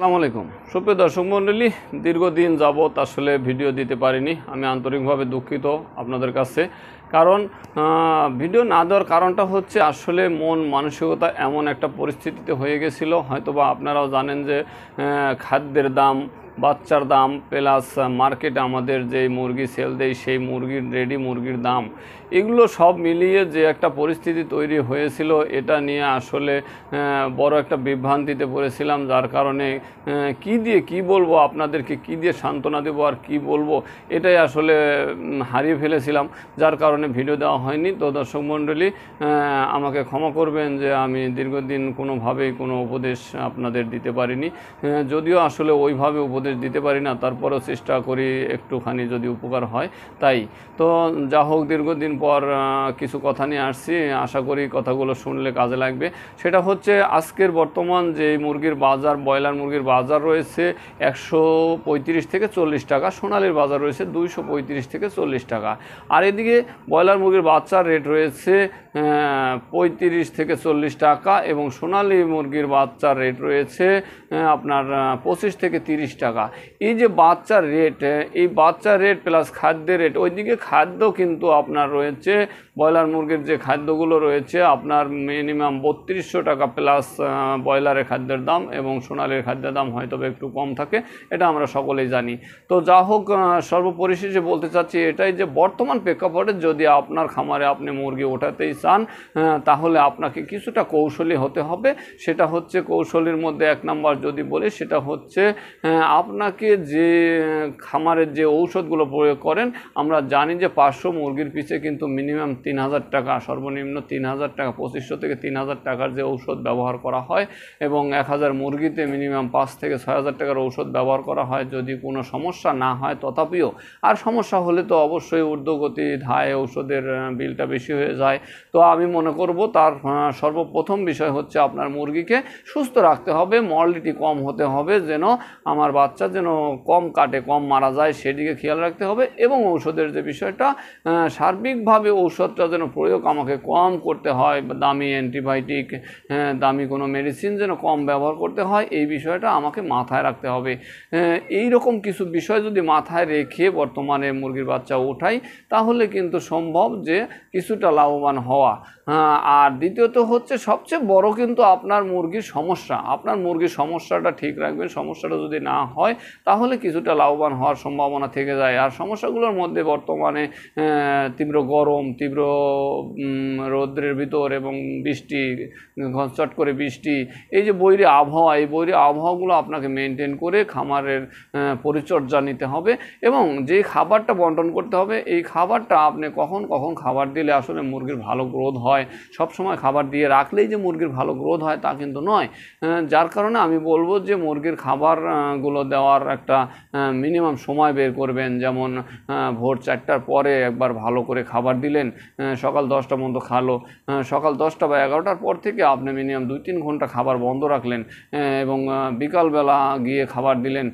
সালামু আলাইকুম সুপ্রিয় দর্শক মণ্ডলী দীর্ঘদিন যাবৎ আসলে ভিডিও দিতে পারিনি আমি আন্তরিকভাবে দুঃখিত আপনাদের কাছে কারণ ভিডিও না দেওয়ার কারণটা হচ্ছে আসলে মন মানসিকতা এমন একটা পরিস্থিতিতে হয়ে গেছিলো হয়তোবা আপনারাও জানেন যে খাদ্যের দাম বাচ্চার দাম প্লাস মার্কেট আমাদের যে মুরগি সেল দেয় সেই মুরগির রেডি মুরগির দাম এগুলো সব মিলিয়ে যে একটা পরিস্থিতি তৈরি হয়েছিল এটা নিয়ে আসলে বড় একটা বিভ্রান্তিতে পড়েছিলাম যার কারণে কি দিয়ে কি বলবো আপনাদেরকে কি দিয়ে সান্ত্বনা দেবো আর কি বলবো এটাই আসলে হারিয়ে ফেলেছিলাম যার কারণে ভিডিও দেওয়া হয়নি তো দর্শক মণ্ডলী আমাকে ক্ষমা করবেন যে আমি দীর্ঘদিন কোনোভাবেই কোনো উপদেশ আপনাদের দিতে পারিনি যদিও আসলে ওইভাবে উপদেশ উপদেশ দিতে পারি না তারপরও চেষ্টা করি একটুখানি যদি উপকার হয় তাই তো যা হোক দীর্ঘদিন পর কিছু কথা নিয়ে আসছি আশা করি কথাগুলো শুনলে কাজে লাগবে সেটা হচ্ছে আজকের বর্তমান যে মুরগির বাজার ব্রয়লার মুরগির বাজার রয়েছে একশো থেকে চল্লিশ টাকা সোনালির বাজার রয়েছে দুইশো থেকে চল্লিশ টাকা আর এদিকে ব্রয়লার মুরগির বাচ্চার রেট রয়েছে পঁয়ত্রিশ থেকে চল্লিশ টাকা এবং সোনালি মুরগির বাচ্চার রেট রয়েছে আপনার পঁচিশ থেকে তিরিশ টাকা টাকা এই যে বাচ্চার রেট এই বাচ্চার রেট প্লাস খাদ্যের রেট ওইদিকে খাদ্য কিন্তু আপনার রয়েছে ব্রয়লার মুরগির যে খাদ্যগুলো রয়েছে আপনার মিনিমাম বত্রিশশো টাকা প্লাস ব্রয়লারের খাদ্যের দাম এবং সোনালির খাদ্যের দাম হয়তো একটু কম থাকে এটা আমরা সকলেই জানি তো যা হোক সর্বপরিশেষে বলতে চাচ্ছি এটাই যে বর্তমান প্রেক্ষাপটে যদি আপনার খামারে আপনি মুরগি ওঠাতেই চান তাহলে আপনাকে কিছুটা কৌশলী হতে হবে সেটা হচ্ছে কৌশলীর মধ্যে এক নাম্বার যদি বলি সেটা হচ্ছে আপনাকে যে খামারের যে ঔষধগুলো প্রয়োগ করেন আমরা জানি যে পাঁচশো মুরগির পিছে কিন্তু মিনিমাম তিন হাজার টাকা সর্বনিম্ন তিন হাজার টাকা পঁচিশশো থেকে তিন হাজার টাকার যে ঔষধ ব্যবহার করা হয় এবং এক হাজার মুরগিতে মিনিমাম পাঁচ থেকে ছয় হাজার টাকার ঔষধ ব্যবহার করা হয় যদি কোনো সমস্যা না হয় তথাপিও আর সমস্যা হলে তো অবশ্যই ঊর্ধ্বগতি ধায় ঔষধের বিলটা বেশি হয়ে যায় তো আমি মনে করব তার সর্বপ্রথম বিষয় হচ্ছে আপনার মুরগিকে সুস্থ রাখতে হবে মর্লিটি কম হতে হবে যেন আমার বাচ্চা বাচ্চা যেন কম কাটে কম মারা যায় সেদিকে খেয়াল রাখতে হবে এবং ঔষধের যে বিষয়টা সার্বিকভাবে ঔষধটা যেন প্রয়োগ আমাকে কম করতে হয় দামি অ্যান্টিবায়োটিক দামি কোনো মেডিসিন যেন কম ব্যবহার করতে হয় এই বিষয়টা আমাকে মাথায় রাখতে হবে এই রকম কিছু বিষয় যদি মাথায় রেখে বর্তমানে মুরগির বাচ্চা ওঠাই তাহলে কিন্তু সম্ভব যে কিছুটা লাভবান হওয়া হ্যাঁ আর দ্বিতীয়ত হচ্ছে সবচেয়ে বড় কিন্তু আপনার মুরগির সমস্যা আপনার মুরগির সমস্যাটা ঠিক রাখবেন সমস্যাটা যদি না হয় তাহলে কিছুটা লাভবান হওয়ার সম্ভাবনা থেকে যায় আর সমস্যাগুলোর মধ্যে বর্তমানে তীব্র গরম তীব্র রৌদ্রের ভিতর এবং বৃষ্টি ঘনচট করে বৃষ্টি এই যে বৈরি আবহাওয়া এই বৈরি আবহাওয়াগুলো আপনাকে মেনটেন করে খামারের পরিচর্যা নিতে হবে এবং যে খাবারটা বন্টন করতে হবে এই খাবারটা আপনি কখন কখন খাবার দিলে আসলে মুরগির ভালো গ্রোথ হয় হয় সব সময় খাবার দিয়ে রাখলেই যে মুরগির ভালো গ্রোথ হয় তা কিন্তু নয় যার কারণে আমি বলবো যে মুরগির খাবারগুলো দেওয়ার একটা মিনিমাম সময় বের করবেন যেমন ভোর চারটার পরে একবার ভালো করে খাবার দিলেন সকাল দশটা পর্যন্ত খালো সকাল দশটা বা এগারোটার পর থেকে আপনি মিনিমাম দুই তিন ঘন্টা খাবার বন্ধ রাখলেন এবং বিকালবেলা গিয়ে খাবার দিলেন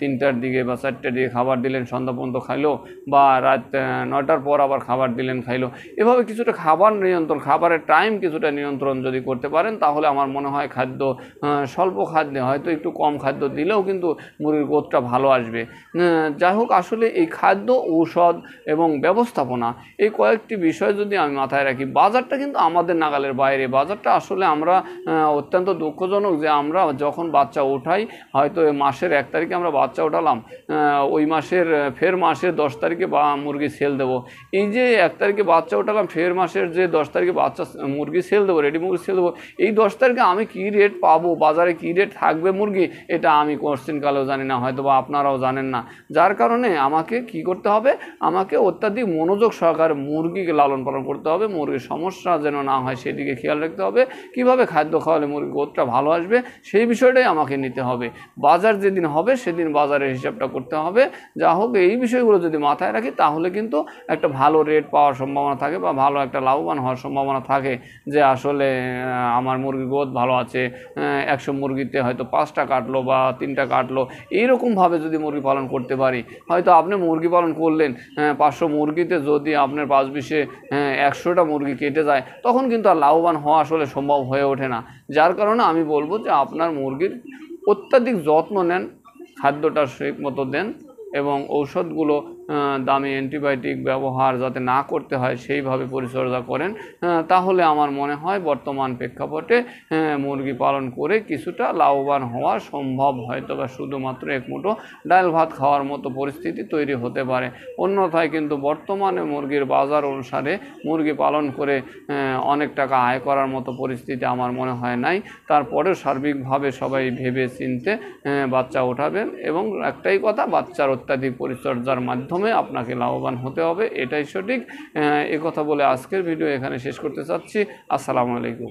তিনটার দিকে বা চারটার দিকে খাবার দিলেন সন্ধ্যা পর্যন্ত খাইলো বা রাত নয়টার পর আবার খাবার দিলেন খাইলো এভাবে কিছুটা খাবার নিয়ন্ত্রণ খাবারের টাইম কিছুটা নিয়ন্ত্রণ যদি করতে পারেন তাহলে আমার মনে হয় খাদ্য স্বল্প খাদ্যে হয়তো একটু কম খাদ্য দিলেও কিন্তু মুরগির গোদটা ভালো আসবে যাই হোক আসলে এই খাদ্য ঔষধ এবং ব্যবস্থাপনা এই কয়েকটি বিষয় যদি আমি মাথায় রাখি বাজারটা কিন্তু আমাদের নাগালের বাইরে বাজারটা আসলে আমরা অত্যন্ত দুঃখজনক যে আমরা যখন বাচ্চা ওঠাই হয়তো মাসের এক তারিখে আমরা বাচ্চা ওঠালাম ওই মাসের ফের মাসের দশ তারিখে বা মুরগি সেল দেবো এই যে এক তারিখে বাচ্চা ওঠালাম ফের মাসের যে দশ তারিখ তারিখে বাচ্চা মুরগি সেল দেবো রেডি মুরগি সেল দেবো এই দশ তারিখে আমি কী রেট পাবো বাজারে কী রেট থাকবে মুরগি এটা আমি কোশ্চিনকালেও জানি না হয়তো বা আপনারাও জানেন না যার কারণে আমাকে কি করতে হবে আমাকে অত্যাধিক মনোযোগ সহকারে মুরগিকে লালন পালন করতে হবে মুরগির সমস্যা যেন না হয় সেদিকে খেয়াল রাখতে হবে কিভাবে খাদ্য খাওয়ালে মুরগি গোদটা ভালো আসবে সেই বিষয়টাই আমাকে নিতে হবে বাজার যেদিন হবে সেদিন বাজারের হিসাবটা করতে হবে যা হোক এই বিষয়গুলো যদি মাথায় রাখি তাহলে কিন্তু একটা ভালো রেট পাওয়ার সম্ভাবনা থাকে বা ভালো একটা লাভবান হওয়ার সম্ভাবনা সম্ভাবনা থাকে যে আসলে আমার মুরগি গোদ ভালো আছে একশো মুরগিতে হয়তো পাঁচটা কাটলো বা তিনটা কাটলো এইরকমভাবে যদি মুরগি পালন করতে পারি হয়তো আপনি মুরগি পালন করলেন হ্যাঁ, পাঁচশো মুরগিতে যদি আপনার পাঁচ বিশে হ্যাঁ, একশোটা মুরগি কেটে যায় তখন কিন্তু আর লাভবান হওয়া আসলে সম্ভব হয়ে ওঠে না যার কারণে আমি বলবো যে আপনার মুরগির অত্যাধিক যত্ন নেন খাদ্যটা ঠিক মতো দেন এবং ঔষধগুলো দামি অ্যান্টিবায়োটিক ব্যবহার যাতে না করতে হয় সেইভাবে পরিচর্যা করেন তাহলে আমার মনে হয় বর্তমান প্রেক্ষাপটে মুরগি পালন করে কিছুটা লাভবান হওয়া সম্ভব হয়তো বা শুধুমাত্র এক মুঠো ডাল ভাত খাওয়ার মতো পরিস্থিতি তৈরি হতে পারে অন্যথায় কিন্তু বর্তমানে মুরগির বাজার অনুসারে মুরগি পালন করে অনেক টাকা আয় করার মতো পরিস্থিতি আমার মনে হয় নাই তারপরেও সার্বিকভাবে সবাই ভেবে চিনতে বাচ্চা ওঠাবেন এবং একটাই কথা বাচ্চার অত্যাধিক পরিচর্যার মাধ্যমে মাধ্যমে আপনাকে লাভবান হতে হবে এটাই সঠিক কথা বলে আজকের ভিডিও এখানে শেষ করতে চাচ্ছি আসসালামু আলাইকুম